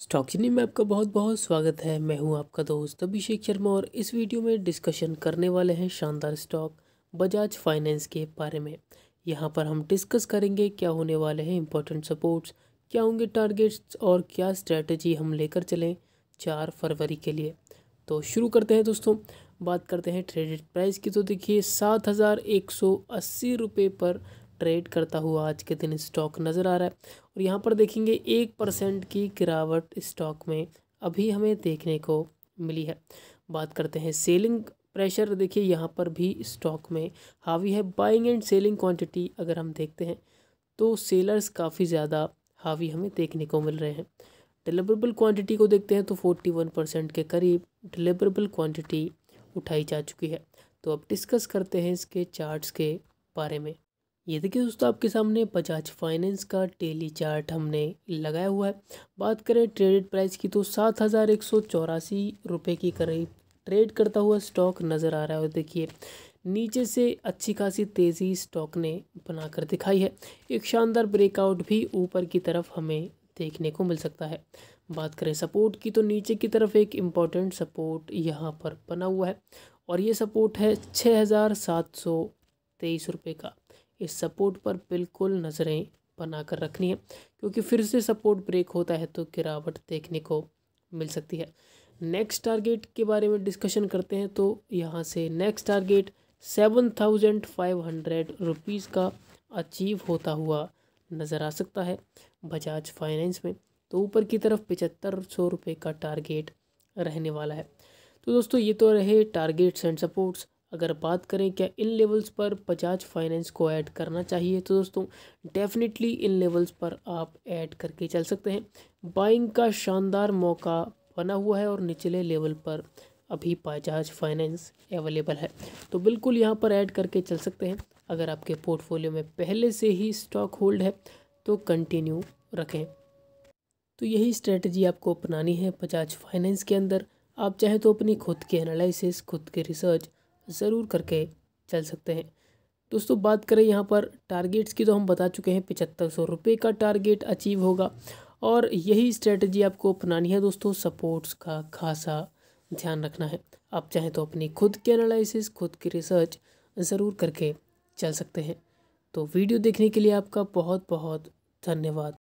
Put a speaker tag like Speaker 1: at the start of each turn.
Speaker 1: स्टॉक्सनी में आपका बहुत बहुत स्वागत है मैं हूं आपका दोस्त अभिषेक शर्मा और इस वीडियो में डिस्कशन करने वाले हैं शानदार स्टॉक बजाज फाइनेंस के बारे में यहां पर हम डिस्कस करेंगे क्या होने वाले हैं इंपॉर्टेंट सपोर्ट्स क्या होंगे टारगेट्स और क्या स्ट्रैटेजी हम लेकर चलें चार फरवरी के लिए तो शुरू करते हैं दोस्तों बात करते हैं ट्रेडिट प्राइस की तो देखिए सात हज़ार एक सौ अस्सी रुपये पर ट्रेड करता हुआ आज के दिन स्टॉक नज़र आ रहा है और यहाँ पर देखेंगे एक परसेंट की गिरावट स्टॉक में अभी हमें देखने को मिली है बात करते हैं सेलिंग प्रेशर देखिए यहाँ पर भी स्टॉक में हावी है बाइंग एंड सेलिंग क्वांटिटी अगर हम देखते हैं तो सेलर्स काफ़ी ज़्यादा हावी हमें देखने को मिल रहे हैं डिलीवरेबल क्वान्टिटी को देखते हैं तो फोर्टी वन परसेंट के करीब डिलीवरेबल क्वान्टिटी उठाई जा चुकी है तो अब डिस्कस करते हैं इसके चार्ट्स के बारे में ये देखिए दोस्तों आपके सामने बजाज फाइनेंस का डेली चार्ट हमने लगाया हुआ है बात करें ट्रेडेड प्राइस की तो सात हज़ार एक सौ चौरासी रुपये की करीब ट्रेड करता हुआ स्टॉक नज़र आ रहा है और देखिए नीचे से अच्छी खासी तेज़ी स्टॉक ने बनाकर दिखाई है एक शानदार ब्रेकआउट भी ऊपर की तरफ हमें देखने को मिल सकता है बात करें सपोर्ट की तो नीचे की तरफ एक इम्पॉर्टेंट सपोर्ट यहाँ पर बना हुआ है और ये सपोर्ट है छः हज़ार सात सौ तेईस रुपये का इस सपोर्ट पर बिल्कुल नज़रें बना कर रखनी है क्योंकि फिर से सपोर्ट ब्रेक होता है तो गिरावट देखने को मिल सकती है नेक्स्ट टारगेट के बारे में डिस्कशन करते हैं तो यहाँ से next target seven thousand five hundred rupees का अचीव होता हुआ नज़र आ सकता है बजाज फाइनेंस में तो ऊपर की तरफ पचहत्तर सौ रुपये का टारगेट रहने वाला है तो दोस्तों ये तो रहे टारगेट्स एंड सपोर्ट्स अगर बात करें क्या इन लेवल्स पर बजाज फाइनेंस को ऐड करना चाहिए तो दोस्तों डेफिनेटली इन लेवल्स पर आप ऐड करके चल सकते हैं बाइंग का शानदार मौका बना हुआ है और निचले लेवल पर अभी बजाज फाइनेंस अवेलेबल है तो बिल्कुल यहाँ पर ऐड करके चल सकते हैं अगर आपके पोर्टफोलियो में पहले से ही स्टॉक होल्ड है तो कंटिन्यू रखें तो यही स्ट्रेटजी आपको अपनानी है बजाज फाइनेंस के अंदर आप चाहें तो अपनी खुद के एनालिसिस खुद के रिसर्च ज़रूर करके चल सकते हैं दोस्तों बात करें यहाँ पर टारगेट्स की तो हम बता चुके हैं पचहत्तर सौ रुपये का टारगेट अचीव होगा और यही स्ट्रेटजी आपको अपनानी है दोस्तों सपोर्ट्स का खासा ध्यान रखना है आप चाहें तो अपनी खुद की एनालिसिस खुद की रिसर्च ज़रूर करके चल सकते हैं तो वीडियो देखने के लिए आपका बहुत बहुत धन्यवाद